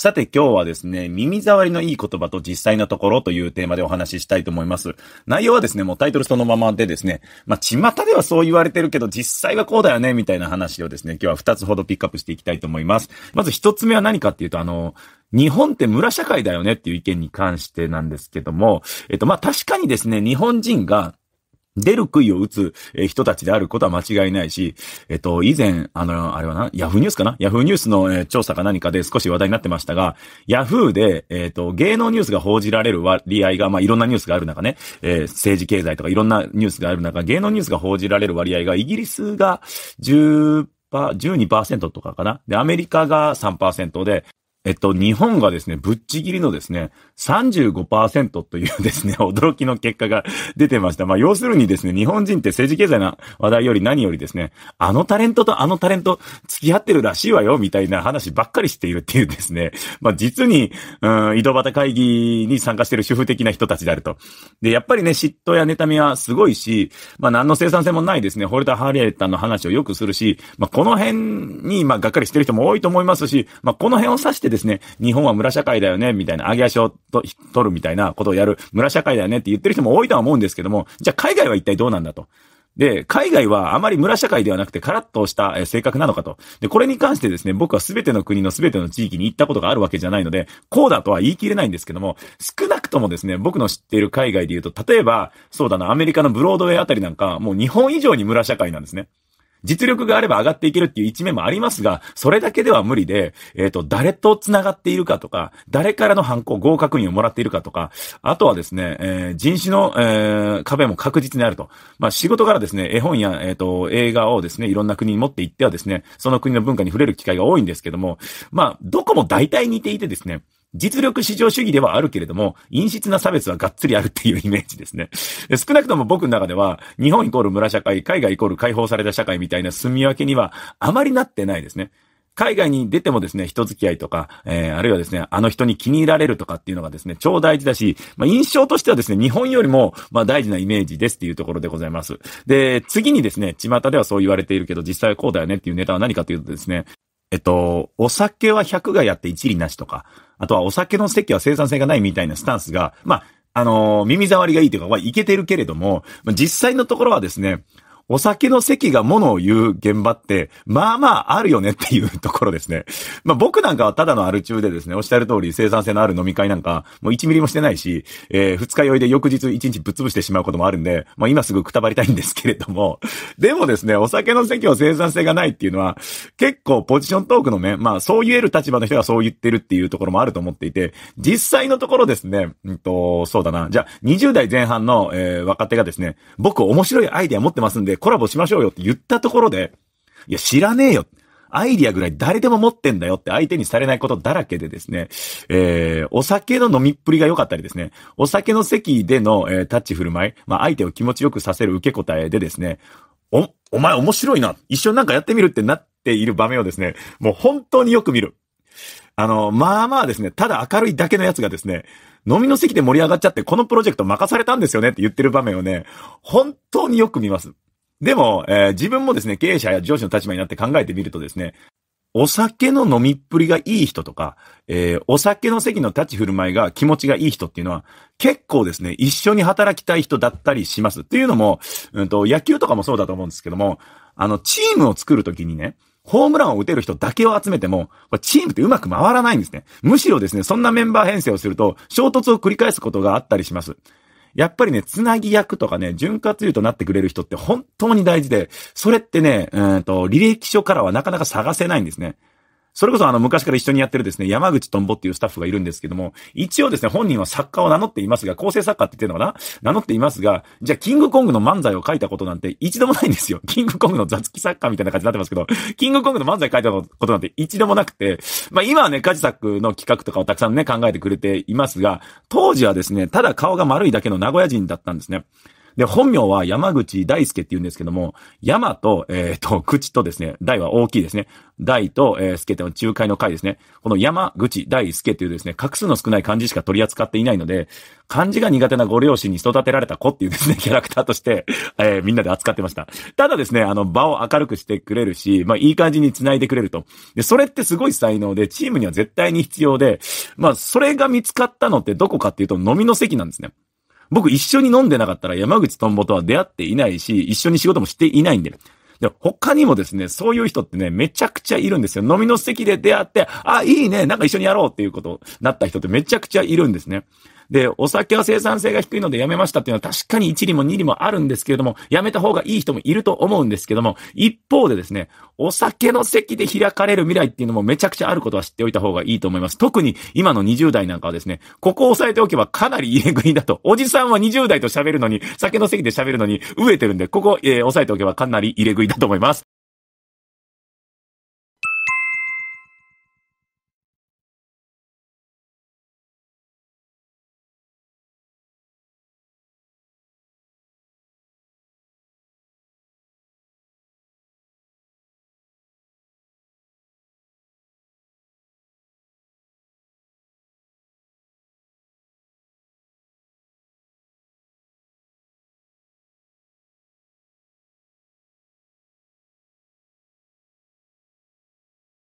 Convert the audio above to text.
さて今日はですね、耳障りのいい言葉と実際のところというテーマでお話ししたいと思います。内容はですね、もうタイトルそのままでですね、まあ、巷ではそう言われてるけど、実際はこうだよね、みたいな話をですね、今日は2つほどピックアップしていきたいと思います。まず1つ目は何かっていうと、あの、日本って村社会だよねっていう意見に関してなんですけども、えっと、まあ、確かにですね、日本人が、出る杭を打つ人たちであることは間違いないし、えっと、以前、あの、あれはな、ヤフーニュースかなヤフーニュースの、調査か何かで少し話題になってましたが、ヤフーで、えっと、芸能ニュースが報じられる割合が、まあ、いろんなニュースがある中ね、えー、政治経済とかいろんなニュースがある中、芸能ニュースが報じられる割合が、イギリスが10、12%とかかな。で、アメリカが3%で、えっと、日本がですね、ぶっちぎりのですね、35%というですね、驚きの結果が出てました。まあ、要するにですね、日本人って政治経済な話題より何よりですね、あのタレントとあのタレント付き合ってるらしいわよ、みたいな話ばっかりしているっていうですね、まあ、実に、うん、井戸端会議に参加してる主婦的な人たちであると。で、やっぱりね、嫉妬や妬みはすごいし、まあ、何の生産性もないですね、ホルダー・ハリエッタの話をよくするし、まあ、この辺に、まあ、がっかりしてる人も多いと思いますし、まあ、この辺を指してですねですね、日本は村社会だよね、みたいな、上げ足をと取るみたいなことをやる村社会だよねって言ってる人も多いとは思うんですけども、じゃあ海外は一体どうなんだと。で、海外はあまり村社会ではなくてカラッとした性格なのかと。で、これに関してですね、僕は全ての国の全ての地域に行ったことがあるわけじゃないので、こうだとは言い切れないんですけども、少なくともですね、僕の知っている海外で言うと、例えば、そうだな、アメリカのブロードウェイあたりなんか、もう日本以上に村社会なんですね。実力があれば上がっていけるっていう一面もありますが、それだけでは無理で、えっ、ー、と、誰と繋がっているかとか、誰からの犯行、合格員をもらっているかとか、あとはですね、えー、人種の、えー、壁も確実にあると。まあ、仕事からですね、絵本や、えっ、ー、と、映画をですね、いろんな国に持って行ってはですね、その国の文化に触れる機会が多いんですけども、まあ、どこも大体似ていてですね、実力至上主義ではあるけれども、陰湿な差別はがっつりあるっていうイメージですね。少なくとも僕の中では、日本イコール村社会、海外イコール解放された社会みたいな住み分けにはあまりなってないですね。海外に出てもですね、人付き合いとか、えー、あるいはですね、あの人に気に入られるとかっていうのがですね、超大事だし、まあ、印象としてはですね、日本よりも、まあ、大事なイメージですっていうところでございます。で、次にですね、巷ではそう言われているけど、実際はこうだよねっていうネタは何かというとですね、えっと、お酒は100がやって一理なしとか、あとはお酒の席は生産性がないみたいなスタンスが、まあ、あのー、耳障りがいいというか、はいけてるけれども、実際のところはですね、お酒の席が物を言う現場って、まあまああるよねっていうところですね。まあ僕なんかはただのアル中でですね、おっしゃる通り生産性のある飲み会なんか、もう1ミリもしてないし、えー、二日酔いで翌日1日ぶっ潰してしまうこともあるんで、まあ今すぐくたばりたいんですけれども、でもですね、お酒の席を生産性がないっていうのは、結構ポジショントークの面、まあそう言える立場の人がそう言ってるっていうところもあると思っていて、実際のところですね、うんと、そうだな、じゃあ20代前半の、えー、若手がですね、僕面白いアイデア持ってますんで、コラボしましょうよって言ったところで、いや、知らねえよ。アイディアぐらい誰でも持ってんだよって相手にされないことだらけでですね、えー、お酒の飲みっぷりが良かったりですね、お酒の席での、えー、タッチ振る舞い、まあ、相手を気持ちよくさせる受け答えでですね、お、お前面白いな。一緒になんかやってみるってなっている場面をですね、もう本当によく見る。あの、まあまあですね、ただ明るいだけのやつがですね、飲みの席で盛り上がっちゃって、このプロジェクト任されたんですよねって言ってる場面をね、本当によく見ます。でも、えー、自分もですね、経営者や上司の立場になって考えてみるとですね、お酒の飲みっぷりがいい人とか、えー、お酒の席の立ち振る舞いが気持ちがいい人っていうのは、結構ですね、一緒に働きたい人だったりします。っていうのも、うんと、野球とかもそうだと思うんですけども、あの、チームを作るときにね、ホームランを打てる人だけを集めても、チームってうまく回らないんですね。むしろですね、そんなメンバー編成をすると、衝突を繰り返すことがあったりします。やっぱりね、つなぎ役とかね、潤滑油となってくれる人って本当に大事で、それってね、うんと、履歴書からはなかなか探せないんですね。それこそあの昔から一緒にやってるですね、山口とんぼっていうスタッフがいるんですけども、一応ですね、本人は作家を名乗っていますが、構成作家って言ってるのかな名乗っていますが、じゃあキングコングの漫才を書いたことなんて一度もないんですよ。キングコングの雑記作家みたいな感じになってますけど、キングコングの漫才書いたことなんて一度もなくて、まあ今はね、カジサックの企画とかをたくさんね、考えてくれていますが、当時はですね、ただ顔が丸いだけの名古屋人だったんですね。で、本名は山口大輔って言うんですけども、山と、えっ、ー、と、口とですね、大は大きいですね。大と、えー、助ての仲介の会ですね。この山口大輔っていうですね、画数の少ない漢字しか取り扱っていないので、漢字が苦手なご両親に育てられた子っていうですね、キャラクターとして、えー、みんなで扱ってました。ただですね、あの、場を明るくしてくれるし、まあ、いい感じに繋いでくれると。で、それってすごい才能で、チームには絶対に必要で、まあ、それが見つかったのってどこかっていうと、飲みの席なんですね。僕一緒に飲んでなかったら山口とんぼとは出会っていないし、一緒に仕事もしていないんで。で、他にもですね、そういう人ってね、めちゃくちゃいるんですよ。飲みの席で出会って、あ、いいね、なんか一緒にやろうっていうことになった人ってめちゃくちゃいるんですね。で、お酒は生産性が低いのでやめましたっていうのは確かに1理も2理もあるんですけれども、やめた方がいい人もいると思うんですけども、一方でですね、お酒の席で開かれる未来っていうのもめちゃくちゃあることは知っておいた方がいいと思います。特に今の20代なんかはですね、ここを押さえておけばかなり入れ食いだと。おじさんは20代と喋るのに、酒の席で喋るのに飢えてるんで、ここ、えー、押さえておけばかなり入れ食いだと思います。